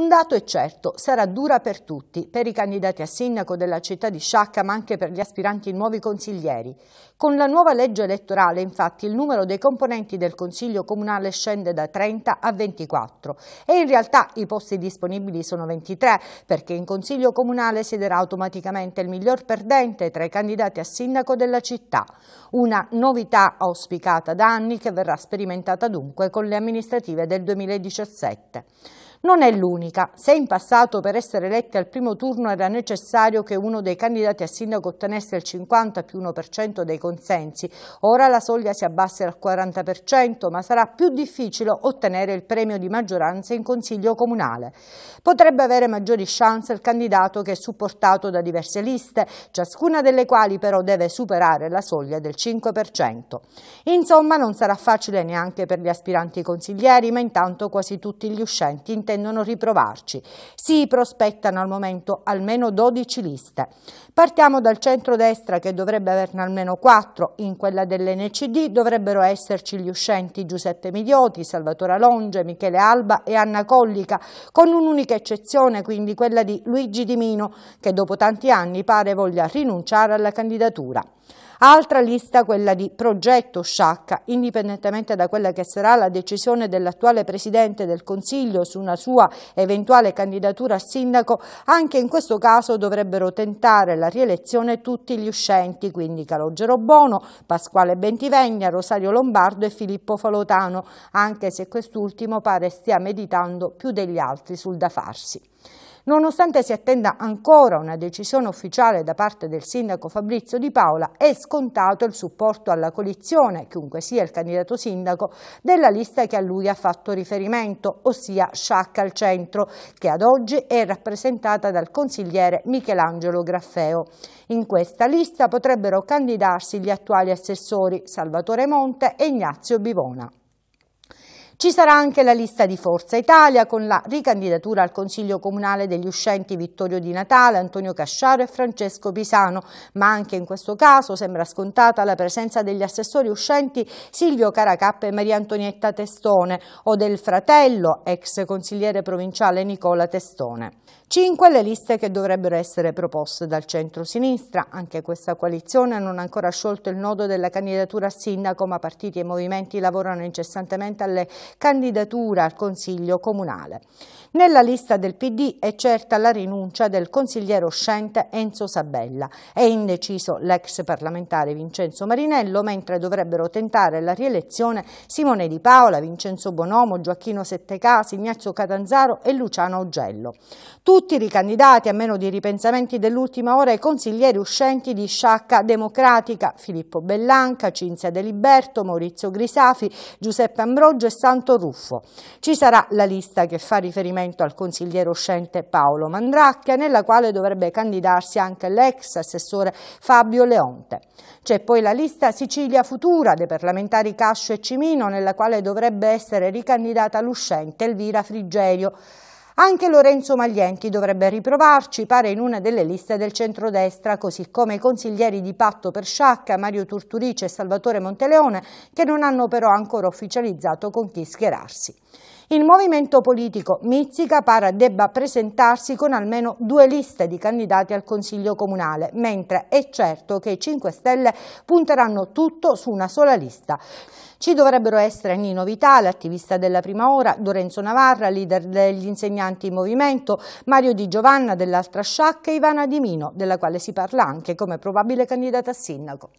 Un dato è certo, sarà dura per tutti, per i candidati a sindaco della città di Sciacca ma anche per gli aspiranti nuovi consiglieri. Con la nuova legge elettorale infatti il numero dei componenti del Consiglio Comunale scende da 30 a 24 e in realtà i posti disponibili sono 23 perché in Consiglio Comunale siederà automaticamente il miglior perdente tra i candidati a sindaco della città. Una novità auspicata da anni che verrà sperimentata dunque con le amministrative del 2017. Non è l'unica. Se in passato per essere eletti al primo turno era necessario che uno dei candidati a sindaco ottenesse il 50 più 1% dei consensi, ora la soglia si abbassa al 40%, ma sarà più difficile ottenere il premio di maggioranza in consiglio comunale. Potrebbe avere maggiori chance il candidato che è supportato da diverse liste, ciascuna delle quali però deve superare la soglia del 5%. Insomma, non sarà facile neanche per gli aspiranti consiglieri, ma intanto quasi tutti gli uscenti in intendono riprovarci. Si prospettano al momento almeno 12 liste. Partiamo dal centro-destra che dovrebbe averne almeno 4, in quella dell'NCD dovrebbero esserci gli uscenti Giuseppe Midioti, Salvatore Alonge, Michele Alba e Anna Collica, con un'unica eccezione quindi quella di Luigi Di Mino che dopo tanti anni pare voglia rinunciare alla candidatura. Altra lista quella di Progetto Sciacca, indipendentemente da quella che sarà la decisione dell'attuale Presidente del Consiglio su una sua eventuale candidatura a sindaco, anche in questo caso dovrebbero tentare la rielezione tutti gli uscenti, quindi Calogero Bono, Pasquale Bentivegna, Rosario Lombardo e Filippo Falotano, anche se quest'ultimo pare stia meditando più degli altri sul da farsi. Nonostante si attenda ancora una decisione ufficiale da parte del sindaco Fabrizio Di Paola, è scontato il supporto alla coalizione, chiunque sia il candidato sindaco, della lista che a lui ha fatto riferimento, ossia Sciacca al centro, che ad oggi è rappresentata dal consigliere Michelangelo Graffeo. In questa lista potrebbero candidarsi gli attuali assessori Salvatore Monte e Ignazio Bivona. Ci sarà anche la lista di Forza Italia con la ricandidatura al Consiglio Comunale degli uscenti Vittorio Di Natale, Antonio Casciaro e Francesco Pisano, ma anche in questo caso sembra scontata la presenza degli assessori uscenti Silvio Caracappa e Maria Antonietta Testone o del fratello ex consigliere provinciale Nicola Testone. 5 le liste che dovrebbero essere proposte dal centro-sinistra. Anche questa coalizione non ha ancora sciolto il nodo della candidatura a sindaco, ma partiti e movimenti lavorano incessantemente alle candidatura al Consiglio Comunale. Nella lista del PD è certa la rinuncia del consigliere uscente Enzo Sabella. È indeciso l'ex parlamentare Vincenzo Marinello, mentre dovrebbero tentare la rielezione Simone Di Paola, Vincenzo Bonomo, Gioacchino Settecasi, Ignazio Catanzaro e Luciano Augello. Tutti ricandidati, a meno di ripensamenti dell'ultima ora, i consiglieri uscenti di Sciacca Democratica, Filippo Bellanca, Cinzia Deliberto, Maurizio Grisafi, Giuseppe Ambrogio e Sandro Santoruffo. Ci sarà la lista che fa riferimento al consigliere uscente Paolo Mandracchia, nella quale dovrebbe candidarsi anche l'ex assessore Fabio Leonte. C'è poi la lista Sicilia Futura dei parlamentari Cascio e Cimino, nella quale dovrebbe essere ricandidata l'uscente Elvira Frigerio. Anche Lorenzo Maglienti dovrebbe riprovarci, pare in una delle liste del centrodestra, così come i consiglieri di patto per Sciacca, Mario Turturice e Salvatore Monteleone, che non hanno però ancora ufficializzato con chi schierarsi. Il movimento politico Mizzica para debba presentarsi con almeno due liste di candidati al Consiglio Comunale, mentre è certo che i 5 Stelle punteranno tutto su una sola lista. Ci dovrebbero essere Nino Vitale, attivista della prima ora, Lorenzo Navarra, leader degli insegnanti in movimento, Mario Di Giovanna dell'altra sciacca e Ivana Di Mino, della quale si parla anche come probabile candidata a sindaco.